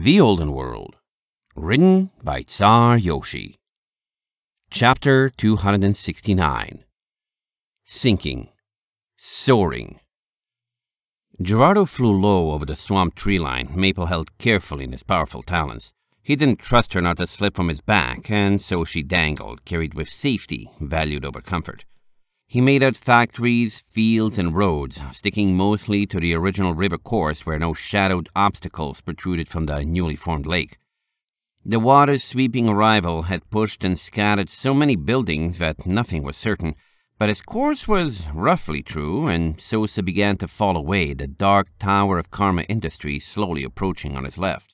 The Olden World, written by Tsar Yoshi. Chapter 269 Sinking, Soaring. Gerardo flew low over the swamp tree line Maple held carefully in his powerful talons. He didn't trust her not to slip from his back, and so she dangled, carried with safety, valued over comfort. He made out factories, fields, and roads, sticking mostly to the original river course where no shadowed obstacles protruded from the newly formed lake. The water's sweeping arrival had pushed and scattered so many buildings that nothing was certain, but its course was roughly true, and Sosa began to fall away, the dark tower of Karma Industries slowly approaching on his left.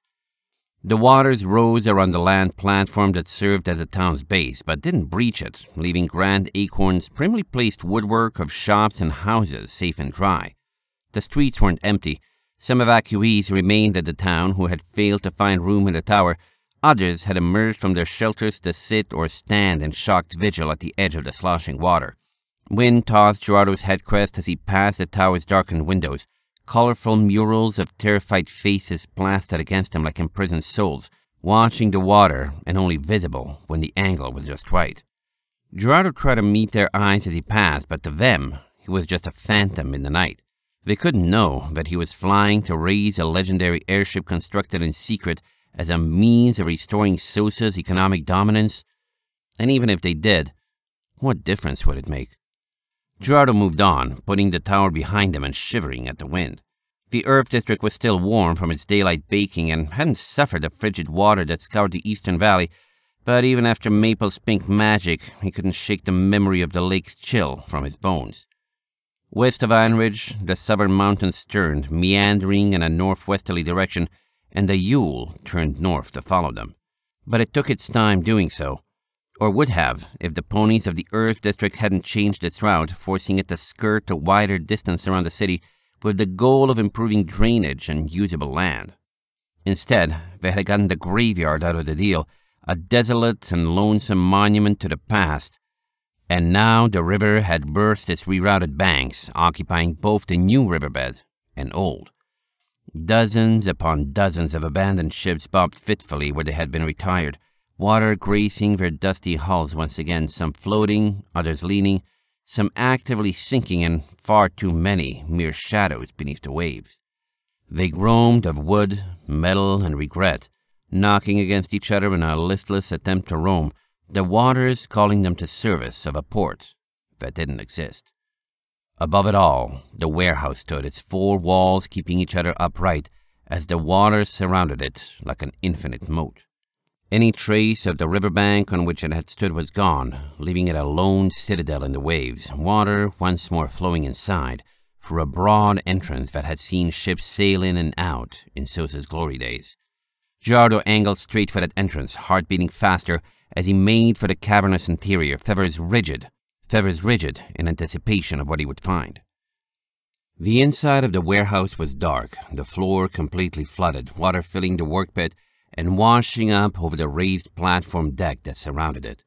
The waters rose around the land platform that served as the town's base, but didn't breach it, leaving Grand Acorn's primly placed woodwork of shops and houses safe and dry. The streets weren't empty. Some evacuees remained at the town who had failed to find room in the tower. Others had emerged from their shelters to sit or stand in shocked vigil at the edge of the sloshing water. Wind tossed Gerardo's head crest as he passed the tower's darkened windows colorful murals of terrified faces plastered against him like imprisoned souls, watching the water and only visible when the angle was just right. Gerardo tried to meet their eyes as he passed, but to them, he was just a phantom in the night. They couldn't know that he was flying to raise a legendary airship constructed in secret as a means of restoring Sosa's economic dominance. And even if they did, what difference would it make? Gerardo moved on, putting the tower behind him and shivering at the wind. The Earth District was still warm from its daylight baking and hadn't suffered the frigid water that scoured the eastern valley, but even after Maple's pink magic, he couldn't shake the memory of the lake's chill from his bones. West of Iron Ridge, the southern mountains turned, meandering in a northwesterly direction, and the Yule turned north to follow them. But it took its time doing so, or would have if the ponies of the Earth District hadn't changed its route, forcing it to skirt a wider distance around the city with the goal of improving drainage and usable land. Instead, they had gotten the graveyard out of the deal, a desolate and lonesome monument to the past, and now the river had burst its rerouted banks, occupying both the new riverbed and old. Dozens upon dozens of abandoned ships bobbed fitfully where they had been retired, water grazing their dusty hulls once again, some floating, others leaning, some actively sinking, and far too many mere shadows beneath the waves. They groaned of wood, metal, and regret, knocking against each other in a listless attempt to roam, the waters calling them to service of a port that didn't exist. Above it all, the warehouse stood, its four walls keeping each other upright as the water surrounded it like an infinite moat. Any trace of the riverbank on which it had stood was gone, leaving it a lone citadel in the waves, water once more flowing inside, for a broad entrance that had seen ships sail in and out in Sosa's glory days. Giardo angled straight for that entrance, heart beating faster as he made for the cavernous interior, feathers rigid, feathers rigid in anticipation of what he would find. The inside of the warehouse was dark, the floor completely flooded, water filling the work pit and washing up over the raised platform deck that surrounded it.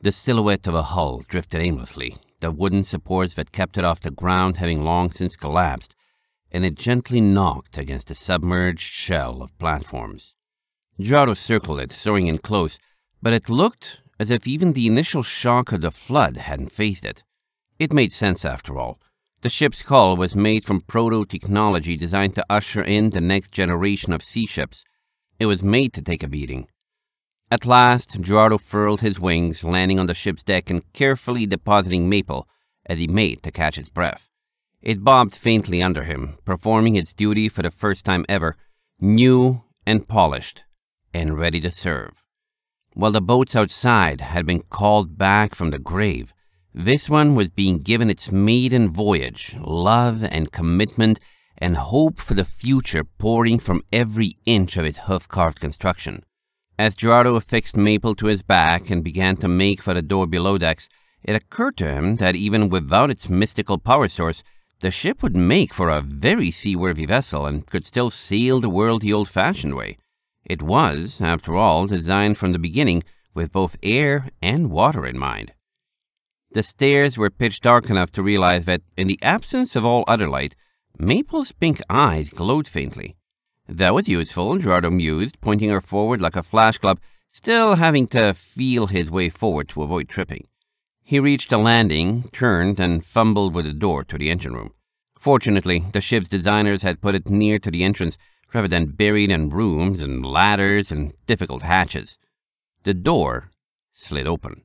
The silhouette of a hull drifted aimlessly, the wooden supports that kept it off the ground having long since collapsed, and it gently knocked against the submerged shell of platforms. Jaro circled it, soaring in close, but it looked as if even the initial shock of the flood hadn't phased it. It made sense after all. The ship's hull was made from proto-technology designed to usher in the next generation of sea ships, it was made to take a beating. At last, Gerardo furled his wings, landing on the ship's deck and carefully depositing Maple as he made to catch his breath. It bobbed faintly under him, performing its duty for the first time ever, new and polished, and ready to serve. While the boats outside had been called back from the grave, this one was being given its maiden voyage, love and commitment and hope for the future pouring from every inch of its hoof-carved construction. As Gerardo affixed Maple to his back and began to make for the door below decks, it occurred to him that even without its mystical power source, the ship would make for a very seaworthy vessel and could still sail the world the old-fashioned way. It was, after all, designed from the beginning with both air and water in mind. The stairs were pitch dark enough to realize that, in the absence of all other light, Maple's pink eyes glowed faintly. That was useful, Gerardo mused, pointing her forward like a flash club, still having to feel his way forward to avoid tripping. He reached a landing, turned, and fumbled with the door to the engine room. Fortunately, the ship's designers had put it near to the entrance, rather than buried in rooms and ladders and difficult hatches. The door slid open.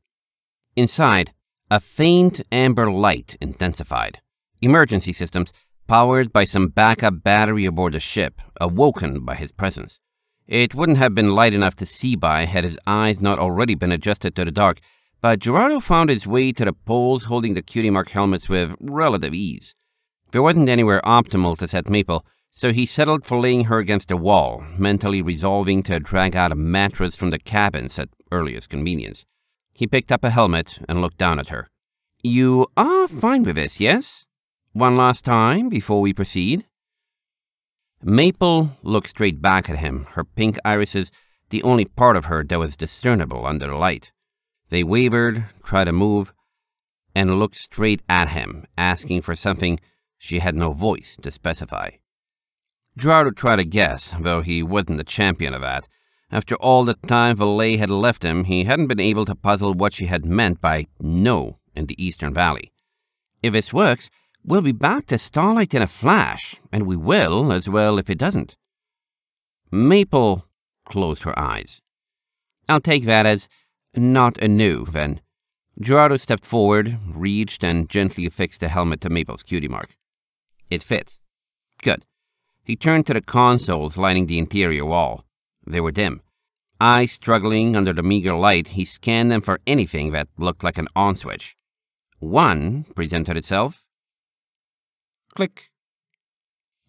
Inside, a faint amber light intensified. Emergency systems powered by some backup battery aboard the ship, awoken by his presence. It wouldn't have been light enough to see by had his eyes not already been adjusted to the dark, but Gerardo found his way to the poles holding the cutie mark helmets with relative ease. There wasn't anywhere optimal to set Maple, so he settled for laying her against a wall, mentally resolving to drag out a mattress from the cabins at earliest convenience. He picked up a helmet and looked down at her. You are fine with this, yes? one last time before we proceed? Maple looked straight back at him, her pink irises the only part of her that was discernible under the light. They wavered, tried to move, and looked straight at him, asking for something she had no voice to specify. Gerardo tried to guess, though he wasn't the champion of that. After all the time Valet had left him, he hadn't been able to puzzle what she had meant by no in the Eastern Valley. If this works, We'll be back to starlight in a flash, and we will as well if it doesn't. Maple closed her eyes. I'll take that as not a new, then. Gerardo stepped forward, reached, and gently affixed the helmet to Maple's cutie mark. It fit. Good. He turned to the consoles lining the interior wall. They were dim. Eyes struggling under the meager light, he scanned them for anything that looked like an on switch. One presented itself, Click.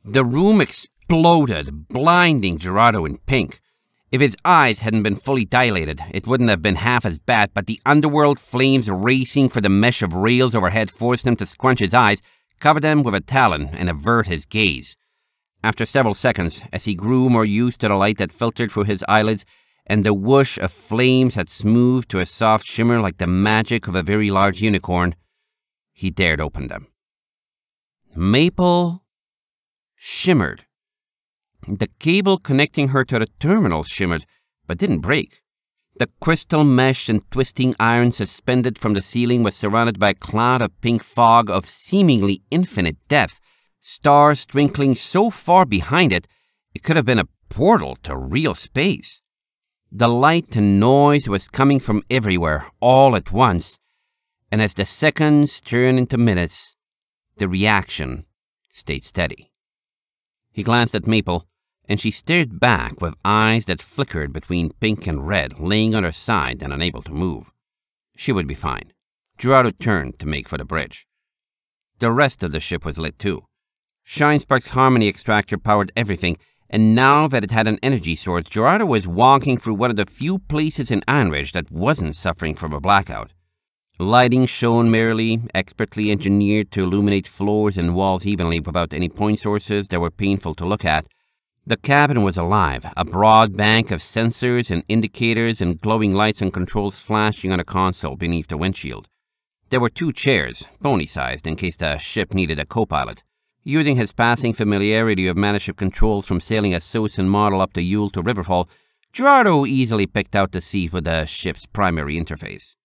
The room exploded, blinding Gerardo in pink. If his eyes hadn't been fully dilated, it wouldn't have been half as bad, but the underworld flames racing for the mesh of rails overhead forced him to scrunch his eyes, cover them with a talon, and avert his gaze. After several seconds, as he grew more used to the light that filtered through his eyelids, and the whoosh of flames had smoothed to a soft shimmer like the magic of a very large unicorn, he dared open them. Maple shimmered. The cable connecting her to the terminal shimmered, but didn't break. The crystal mesh and twisting iron suspended from the ceiling was surrounded by a cloud of pink fog of seemingly infinite depth, stars twinkling so far behind it, it could have been a portal to real space. The light and noise was coming from everywhere, all at once, and as the seconds turned into minutes, the reaction stayed steady. He glanced at Maple, and she stared back with eyes that flickered between pink and red, laying on her side and unable to move. She would be fine. Gerardo turned to make for the bridge. The rest of the ship was lit too. Shinespark's Harmony extractor powered everything, and now that it had an energy source, Gerardo was walking through one of the few places in Anridge that wasn't suffering from a blackout. Lighting shown merely, expertly engineered to illuminate floors and walls evenly without any point sources that were painful to look at, the cabin was alive, a broad bank of sensors and indicators and glowing lights and controls flashing on a console beneath the windshield. There were two chairs, pony-sized in case the ship needed a co-pilot. Using his passing familiarity of man-ship controls from sailing a Sosin model up the Yule to Riverfall, Gerardo easily picked out the seat for the ship's primary interface.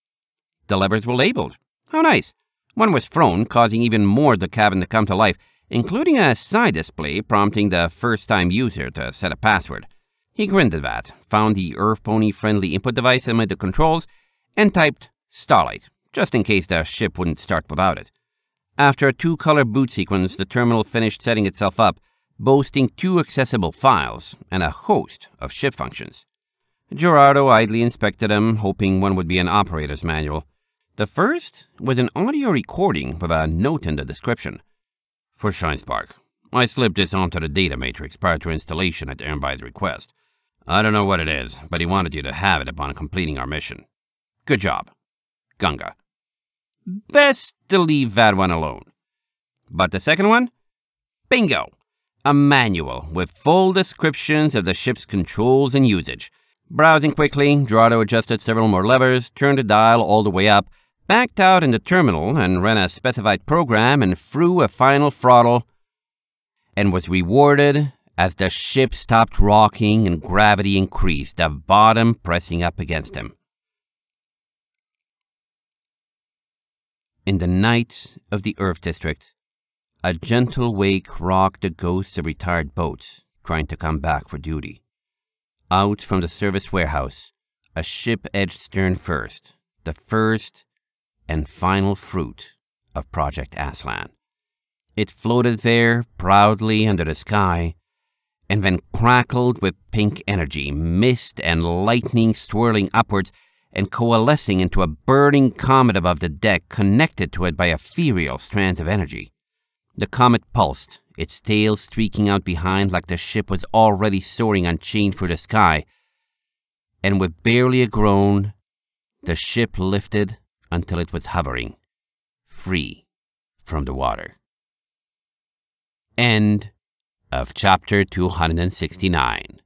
The levers were labeled. How nice. One was thrown, causing even more of the cabin to come to life, including a side display prompting the first-time user to set a password. He grinned at that, found the Earth Pony friendly input device amid the controls, and typed Starlight, just in case the ship wouldn't start without it. After a two-color boot sequence, the terminal finished setting itself up, boasting two accessible files and a host of ship functions. Gerardo idly inspected them, hoping one would be an operator's manual. The first was an audio recording with a note in the description. For ShineSpark, I slipped this onto the data matrix prior to installation at Ernby's request. I don't know what it is, but he wanted you to have it upon completing our mission. Good job. Gunga. Best to leave that one alone. But the second one? Bingo! A manual with full descriptions of the ship's controls and usage. Browsing quickly, Dorado adjusted several more levers, turned the dial all the way up, backed out in the terminal and ran a specified program and threw a final throttle and was rewarded as the ship stopped rocking and gravity increased, the bottom pressing up against him. In the night of the Earth District, a gentle wake rocked the ghosts of retired boats trying to come back for duty. Out from the service warehouse, a ship edged stern first, the first and final fruit of Project Aslan. It floated there proudly under the sky, and then crackled with pink energy, mist and lightning swirling upwards and coalescing into a burning comet above the deck, connected to it by ethereal strands of energy. The comet pulsed, its tail streaking out behind like the ship was already soaring unchained through the sky, and with barely a groan, the ship lifted until it was hovering, free from the water. End of chapter 269.